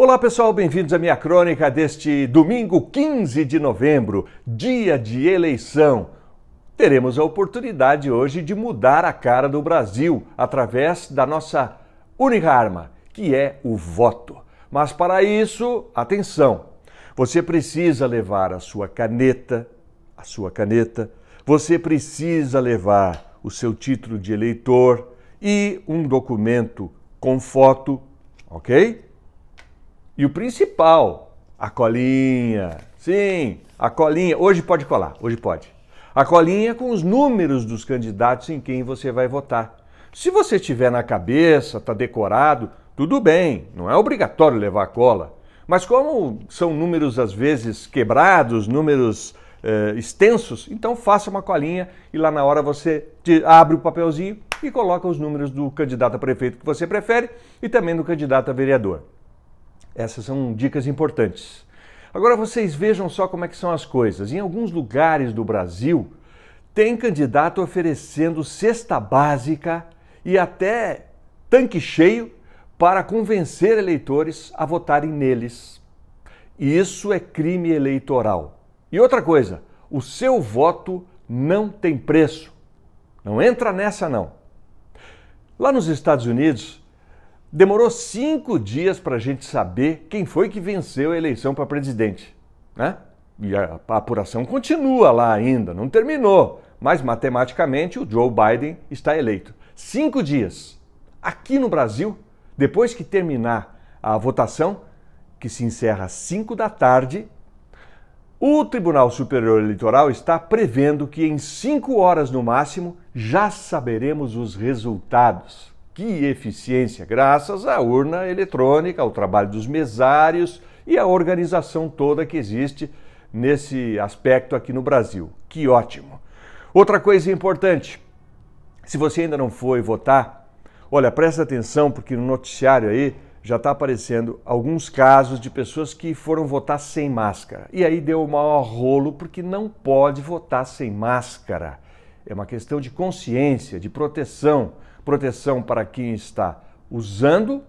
Olá pessoal, bem-vindos à minha crônica deste domingo 15 de novembro, dia de eleição. Teremos a oportunidade hoje de mudar a cara do Brasil através da nossa única arma, que é o voto. Mas para isso, atenção! Você precisa levar a sua caneta, a sua caneta, você precisa levar o seu título de eleitor e um documento com foto, ok? E o principal, a colinha. Sim, a colinha. Hoje pode colar, hoje pode. A colinha com os números dos candidatos em quem você vai votar. Se você tiver na cabeça, está decorado, tudo bem, não é obrigatório levar a cola. Mas como são números às vezes quebrados, números eh, extensos, então faça uma colinha e lá na hora você abre o papelzinho e coloca os números do candidato a prefeito que você prefere e também do candidato a vereador. Essas são dicas importantes. Agora vocês vejam só como é que são as coisas. Em alguns lugares do Brasil, tem candidato oferecendo cesta básica e até tanque cheio para convencer eleitores a votarem neles. Isso é crime eleitoral. E outra coisa, o seu voto não tem preço. Não entra nessa não. Lá nos Estados Unidos, Demorou cinco dias para a gente saber quem foi que venceu a eleição para presidente. Né? E a apuração continua lá ainda, não terminou. Mas matematicamente o Joe Biden está eleito. Cinco dias. Aqui no Brasil, depois que terminar a votação, que se encerra às 5 da tarde, o Tribunal Superior Eleitoral está prevendo que em cinco horas no máximo já saberemos os resultados. Que eficiência! Graças à urna eletrônica, ao trabalho dos mesários e à organização toda que existe nesse aspecto aqui no Brasil. Que ótimo! Outra coisa importante: se você ainda não foi votar, olha, presta atenção porque no noticiário aí já está aparecendo alguns casos de pessoas que foram votar sem máscara. E aí deu o maior rolo porque não pode votar sem máscara é uma questão de consciência, de proteção. Proteção para quem está usando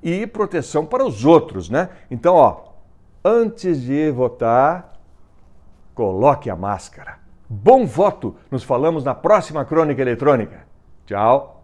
e proteção para os outros, né? Então, ó, antes de votar, coloque a máscara. Bom voto! Nos falamos na próxima crônica eletrônica. Tchau!